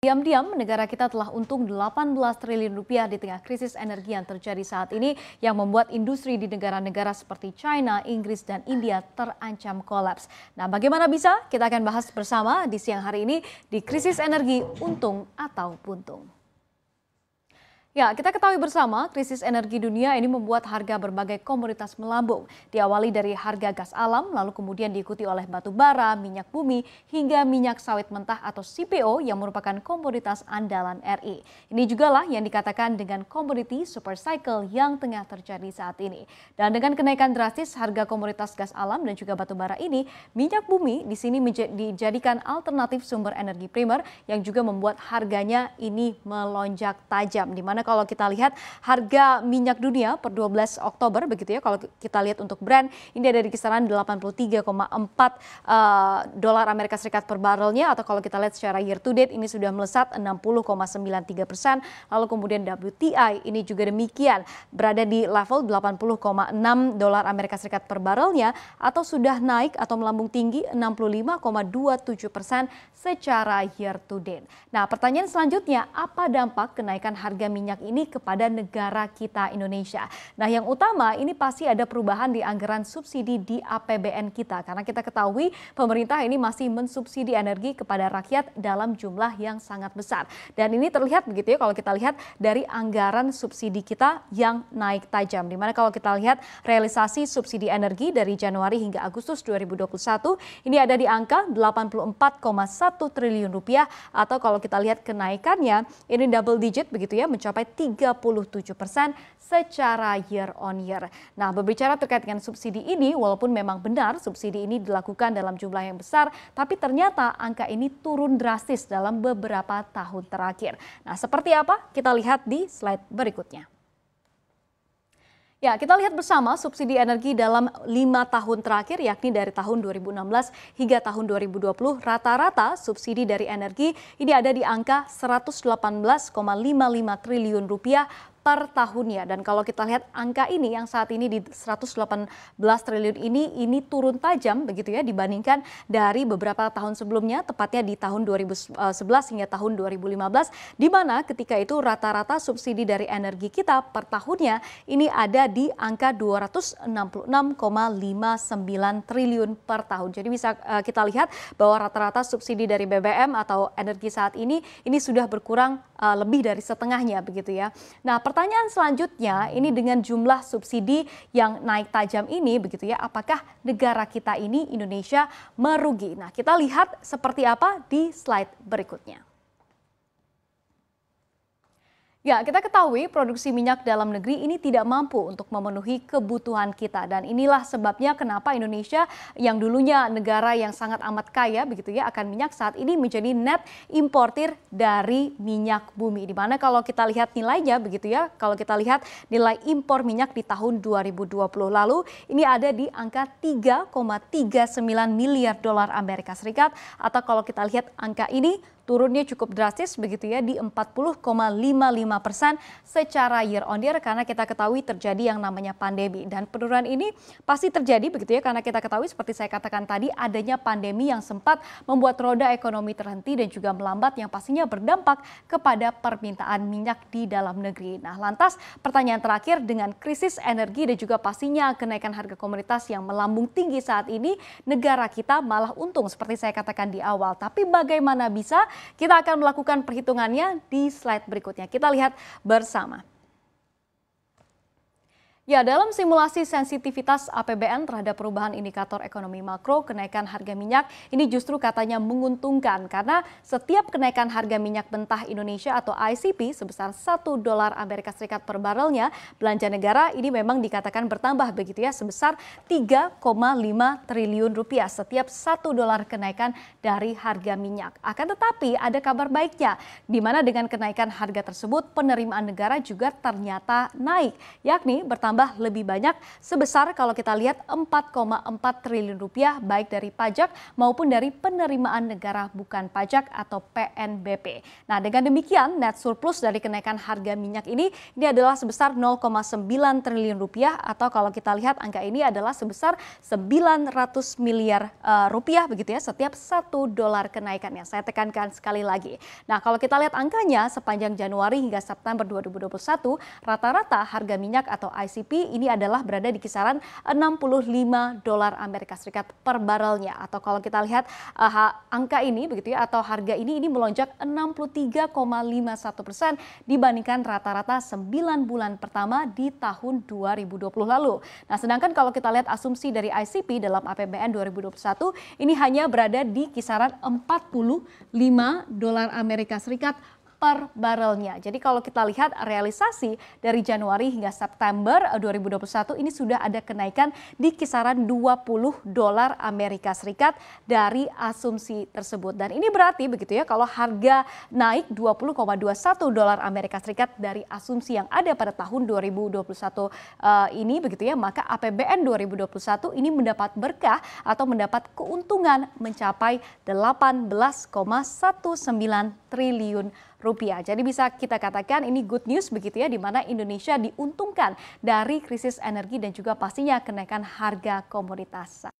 Diam-diam negara kita telah untung 18 triliun rupiah di tengah krisis energi yang terjadi saat ini yang membuat industri di negara-negara seperti China, Inggris, dan India terancam kolaps. Nah bagaimana bisa? Kita akan bahas bersama di siang hari ini di krisis energi untung atau buntung. Ya, kita ketahui bersama krisis energi dunia ini membuat harga berbagai komoditas melambung. Diawali dari harga gas alam, lalu kemudian diikuti oleh batu bara, minyak bumi, hingga minyak sawit mentah atau CPO yang merupakan komoditas andalan RI. Ini juga lah yang dikatakan dengan komoditi super cycle yang tengah terjadi saat ini. Dan dengan kenaikan drastis harga komoditas gas alam dan juga batu bara ini, minyak bumi di sini dijadikan alternatif sumber energi primer yang juga membuat harganya ini melonjak tajam di mana kalau kita lihat harga minyak dunia per 12 Oktober begitu ya kalau kita lihat untuk brand ini ada di kisaran 83,4 uh, eh, dolar Amerika Serikat per barrelnya atau kalau kita lihat secara year to date ini sudah melesat 60,93 persen lalu kemudian WTI ini juga demikian berada di level 80,6 dolar Amerika Serikat per barrelnya atau sudah naik atau melambung tinggi 65,27 persen secara year to date. Nah pertanyaan selanjutnya apa dampak kenaikan harga minyak minyak ini kepada negara kita Indonesia. Nah yang utama ini pasti ada perubahan di anggaran subsidi di APBN kita karena kita ketahui pemerintah ini masih mensubsidi energi kepada rakyat dalam jumlah yang sangat besar. Dan ini terlihat begitu ya kalau kita lihat dari anggaran subsidi kita yang naik tajam. Dimana kalau kita lihat realisasi subsidi energi dari Januari hingga Agustus 2021 ini ada di angka 84,1 triliun rupiah atau kalau kita lihat kenaikannya ini double digit begitu ya mencapai mencapai 37 persen secara year on year. Nah, berbicara terkait dengan subsidi ini, walaupun memang benar subsidi ini dilakukan dalam jumlah yang besar, tapi ternyata angka ini turun drastis dalam beberapa tahun terakhir. Nah, seperti apa? Kita lihat di slide berikutnya. Ya, kita lihat bersama subsidi energi dalam lima tahun terakhir, yakni dari tahun 2016 hingga tahun 2020, rata-rata subsidi dari energi ini ada di angka 118,55 triliun rupiah per tahunnya. Dan kalau kita lihat angka ini yang saat ini di 118 triliun ini, ini turun tajam begitu ya dibandingkan dari beberapa tahun sebelumnya, tepatnya di tahun 2011 hingga tahun 2015, di mana ketika itu rata-rata subsidi dari energi kita per tahunnya ini ada di angka 266,59 triliun per tahun. Jadi bisa eh, kita lihat bahwa rata-rata subsidi dari BBM atau energi saat ini ini sudah berkurang eh, lebih dari setengahnya begitu ya. Nah, Pertanyaan selanjutnya ini dengan jumlah subsidi yang naik tajam ini begitu ya, apakah negara kita ini Indonesia merugi? Nah, kita lihat seperti apa di slide berikutnya. Ya, kita ketahui produksi minyak dalam negeri ini tidak mampu untuk memenuhi kebutuhan kita dan inilah sebabnya kenapa Indonesia yang dulunya negara yang sangat amat kaya begitu ya akan minyak saat ini menjadi net importir dari minyak bumi. Di mana kalau kita lihat nilainya begitu ya, kalau kita lihat nilai impor minyak di tahun 2020 lalu ini ada di angka 3,39 miliar dolar Amerika Serikat atau kalau kita lihat angka ini turunnya cukup drastis begitu ya di 40,55 persen secara year on year karena kita ketahui terjadi yang namanya pandemi dan penurunan ini pasti terjadi begitu ya karena kita ketahui seperti saya katakan tadi adanya pandemi yang sempat membuat roda ekonomi terhenti dan juga melambat yang pastinya berdampak kepada permintaan minyak di dalam negeri. Nah lantas pertanyaan terakhir dengan krisis energi dan juga pastinya kenaikan harga komoditas yang melambung tinggi saat ini negara kita malah untung seperti saya katakan di awal. Tapi bagaimana bisa kita akan melakukan perhitungannya di slide berikutnya. Kita lihat bersama. Ya, dalam simulasi sensitivitas APBN terhadap perubahan indikator ekonomi makro, kenaikan harga minyak ini justru katanya menguntungkan karena setiap kenaikan harga minyak mentah Indonesia atau ICP sebesar 1 dolar Amerika Serikat per barelnya, belanja negara ini memang dikatakan bertambah begitu ya sebesar 3,5 triliun rupiah setiap 1 dolar kenaikan dari harga minyak. Akan tetapi ada kabar baiknya di mana dengan kenaikan harga tersebut penerimaan negara juga ternyata naik yakni bertambah bertambah lebih banyak sebesar kalau kita lihat 4,4 triliun rupiah baik dari pajak maupun dari penerimaan negara bukan pajak atau PNBP. Nah dengan demikian net surplus dari kenaikan harga minyak ini ini adalah sebesar 0,9 triliun rupiah atau kalau kita lihat angka ini adalah sebesar 900 miliar uh, rupiah begitu ya setiap satu dolar kenaikannya. Saya tekankan sekali lagi. Nah kalau kita lihat angkanya sepanjang Januari hingga September 2021 rata-rata harga minyak atau IC ICP ini adalah berada di kisaran 65 dolar Amerika Serikat per barelnya atau kalau kita lihat uh, angka ini begitu ya atau harga ini ini melonjak 63,51 persen dibandingkan rata-rata 9 bulan pertama di tahun 2020 lalu. Nah sedangkan kalau kita lihat asumsi dari ICP dalam APBN 2021 ini hanya berada di kisaran 45 dolar Amerika Serikat per barrelnya. Jadi kalau kita lihat realisasi dari Januari hingga September 2021 eh, ini sudah ada kenaikan di kisaran 20 dolar Amerika Serikat dari asumsi tersebut. Dan ini berarti begitu ya kalau harga naik 20,21 dolar Amerika Serikat dari asumsi yang ada pada tahun 2021 uh, eh, ini begitu ya, maka APBN 2021 ini mendapat berkah atau mendapat keuntungan mencapai 18,19 triliun rupiah. Jadi bisa kita katakan ini good news begitu ya di mana Indonesia diuntungkan dari krisis energi dan juga pastinya kenaikan harga komoditas.